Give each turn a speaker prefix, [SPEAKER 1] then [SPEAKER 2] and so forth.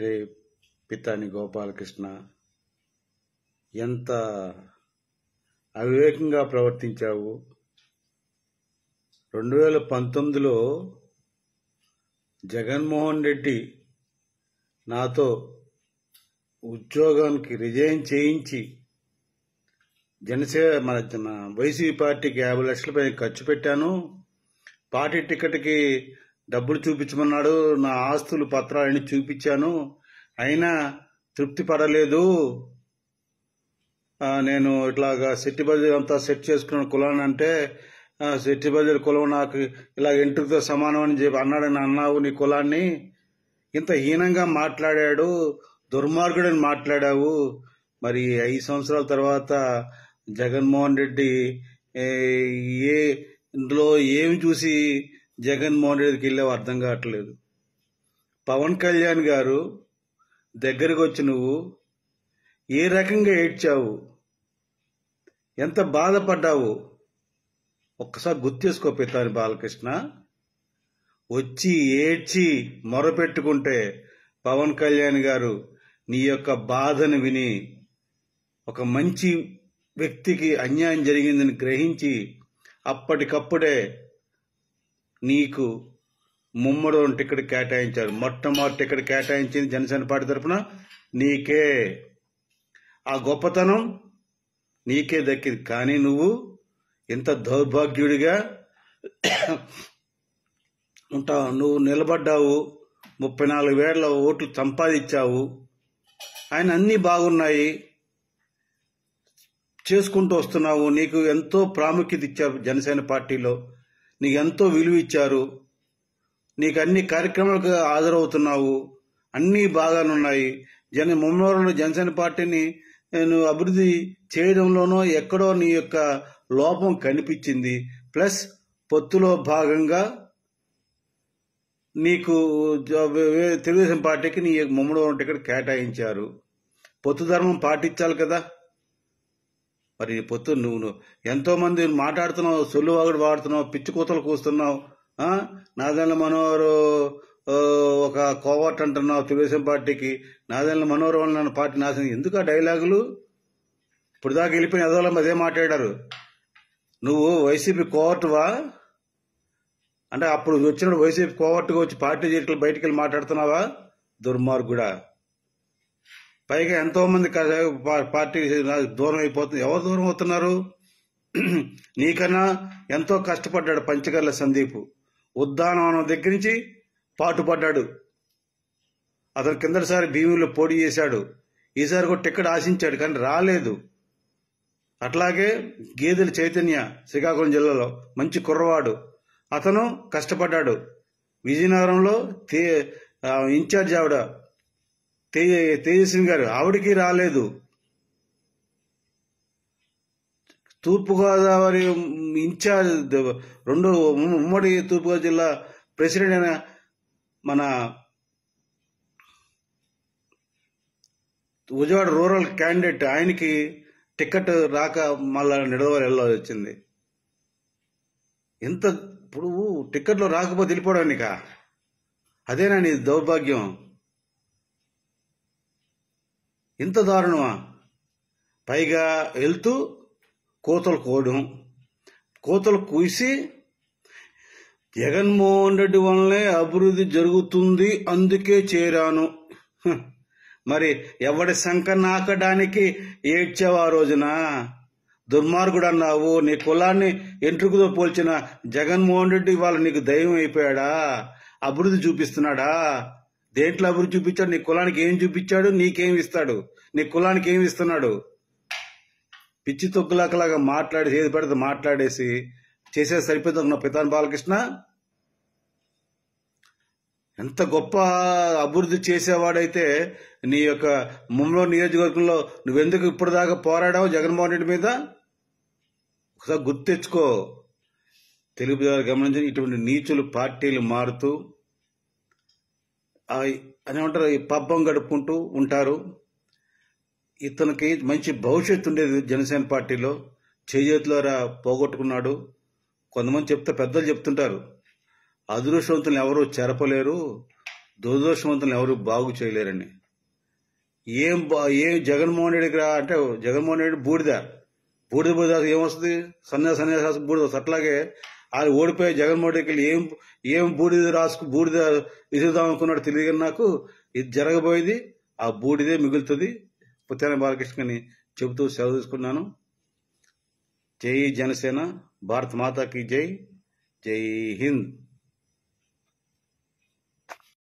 [SPEAKER 1] రే పితాని గోపాలకృష్ణ ఎంత అవివేకంగా ప్రవర్తించావు రెండు వేల పంతొమ్మిదిలో జగన్మోహన్ రెడ్డి నాతో ఉద్యోగానికి రిజైన్ చేయించి జనసేన మన వైసీపీ పార్టీకి యాభై లక్షల పైన ఖర్చు పెట్టాను పార్టీ టికెట్కి డబ్బులు చూపించమన్నాడు నా ఆస్తులు పత్రాలన్నీ చూపించాను అయినా తృప్తి పడలేదు నేను ఇట్లాగా సెట్టి బజార్ అంతా సెట్ చేసుకున్న కులాన్ని అంటే సెట్టి బజార్ కులం నాకు ఇలా ఎంట్రుకతో సమానం అని చెప్పి అన్నాడని అన్నావు నీ కులాన్ని ఇంత హీనంగా మాట్లాడాడు దుర్మార్గుడని మాట్లాడావు మరి ఐదు సంవత్సరాల తర్వాత జగన్మోహన్ రెడ్డి ఏ ఇందులో ఏమి చూసి జగన్మోహన్ రెడ్డికి వెళ్ళావు అర్థం కావట్లేదు పవన్ కళ్యాణ్ గారు దగ్గరకు వచ్చి నువ్వు ఏ రకంగా ఏడ్చావు ఎంత బాధపడ్డావు ఒక్కసారి గుర్తు చేసుకో పితాని బాలకృష్ణ వచ్చి ఏడ్చి మొరపెట్టుకుంటే పవన్ కళ్యాణ్ గారు నీ యొక్క బాధను విని ఒక మంచి వ్యక్తికి అన్యాయం జరిగిందని గ్రహించి అప్పటికప్పుడే నీకు ముమ్మడో టికెట్ కేటాయించారు మొట్టమొదటి టికెట్ కేటాయించింది జనసేన పార్టీ తరఫున నీకే ఆ గొప్పతనం నీకే దక్కింది కానీ నువ్వు ఇంత దౌర్భాగ్యుడిగా ఉంటావు నువ్వు నిలబడ్డావు ముప్పై నాలుగు వేల ఓట్లు సంపాదించావు ఆయన అన్నీ బాగున్నాయి చేసుకుంటూ వస్తున్నావు నీకు ఎంతో ప్రాముఖ్యత ఇచ్చావు జనసేన పార్టీలో నీకు ఎంతో విలువ ఇచ్చారు నీకు అన్ని కార్యక్రమాలకు హాజరవుతున్నావు అన్నీ బాగానున్నాయి జన ముమ్మూరంలో జనసేన పార్టీని నువ్వు అభివృద్ధి చేయడంలోనో ఎక్కడో నీ యొక్క లోపం కనిపించింది ప్లస్ పొత్తులో భాగంగా నీకు తెలుగుదేశం పార్టీకి నీ ముమ్మడి టికెట్ కేటాయించారు పొత్తు ధర్మం పాటించాలి కదా మరి పొత్తు నువ్వు ఎంతోమంది మాట్లాడుతున్నావు సొల్లు వాగుడు వాడుతున్నావు పిచ్చి కూతలు కూస్తున్నావు నాదెండ్ల మనోహరు ఒక కోవట్ అంటున్నావు తెలుగుదేశం పార్టీకి నాదెండ్ల మనోహరు వాళ్ళ పార్టీ నాశనం ఎందుకు ఆ డైలాగులు ఇప్పుడు దాకా వెళ్ళిపోయిన ఎదవలం అదే మాట్లాడారు నువ్వు వైసీపీ కోవట్వా అంటే అప్పుడు వచ్చినప్పుడు వైసీపీ కోవట్టుగా వచ్చి పార్టీ చేయట్లు బయటికి వెళ్ళి మాట్లాడుతున్నావా దుర్మార్గుడా పైగా ఎంతోమంది పార్టీ దూరం అయిపోతుంది ఎవరు దూరం అవుతున్నారు నీకన్నా ఎంతో కష్టపడ్డాడు పంచగర్ల సందీప్ ఉద్దానవనం దగ్గర నుంచి పాటుపడ్డాడు అతను కిందసారి భీమిలో పోటీ చేశాడు ఈసారి కూడా టికెట్ ఆశించాడు కానీ రాలేదు అట్లాగే గేదెల చైతన్య శ్రీకాకుళం జిల్లాలో మంచి కుర్రవాడు అతను కష్టపడ్డాడు విజయనగరంలో తే ఇన్ఛార్జ్ ఆవిడ తేజస్విని గారు ఆవిడకి రాలేదు తూర్పుగోదావరి ఇన్ఛార్జ్ రెండు ఉమ్మడి తూర్పుగోదావరి జిల్లా ప్రెసిడెంట్ అయిన మన విజయవాడ రూరల్ క్యాండిడేట్ ఆయనకి టికెట్ రాక మళ్ళా నిడదవరి వెళ్ళాల్సి వచ్చింది ఇంత ఇప్పుడు టికెట్లో రాకపోతే వెళ్ళిపోవడానికా అదేనా నీ దౌర్భాగ్యం ఇంత దారుణమా పైగా వెళ్తూ కోతలు కోవడం కోతలు కూసి జగన్మోహన్ రెడ్డి వల్లనే అభివృద్ధి జరుగుతుంది అందుకే చేరాను మరి ఎవడి శంఖ నాకడానికి ఏడ్చావు ఆ రోజున దుర్మార్గుడు అన్నావు నీ కులాన్ని ఎంట్రుకుతో పోల్చిన జగన్మోహన్ రెడ్డి వాళ్ళు నీకు దైవం అయిపోయాడా అభివృద్ధి చూపిస్తున్నాడా దేంట్లో అభివృద్ధి చూపించాడు నీ కులానికి ఏం చూపించాడు నీకేం ఇస్తాడు నీ కులానికి ఏమి ఇస్తున్నాడు పిచ్చి తొగ్గులాకలాగా మాట్లాడేసి ఏది పడితే మాట్లాడేసి చేసే సరిపోతుంది నా పితాన్ బాలకృష్ణ ఎంత గొప్ప అభివృద్ధి చేసేవాడైతే నీ యొక్క ముమ్మలో నియోజకవర్గంలో నువ్వెందుకు ఇప్పటిదాకా పోరాడావు జగన్మోహన్ రెడ్డి మీద ఒకసారి గుర్తెచ్చుకో తెలుగు గమనించిన ఇటువంటి నీచులు పార్టీలు మారుతూ ఉంటారు ఈ పబ్బం గడుపుకుంటూ ఉంటారు ఇతనికి మంచి భవిష్యత్తు ఉండేది జనసేన పార్టీలో చేజేతులారా పోగొట్టుకున్నాడు కొంతమంది చెప్తే పెద్దలు చెప్తుంటారు అదృష్టవంతులను ఎవరు చెరపలేరు దురదృష్టవంతులను ఎవరు బాగు చేయలేరని ఏం బా ఏం జగన్మోహన్ రెడ్డికి రా అంటే జగన్మోహన్ రెడ్డి బూడిద బూడిద బూడిద ఏమొస్తుంది సన్యాస సన్యాసాసం బూడిద అట్లాగే అది ఓడిపోయి జగన్మోహన్ రెడ్డి ఏం ఏం బూడిద రాసుకు బూడిద విసురుదాం అనుకున్నాడు తెలియదు నాకు ఇది జరగబోయేది ఆ బూడిదే మిగులుతుంది పుత్యాన బాలకృష్ణని చెబుతూ సెలవు తీసుకున్నాను జై జనసేన భారత్ మాతాకి జై జై హింద్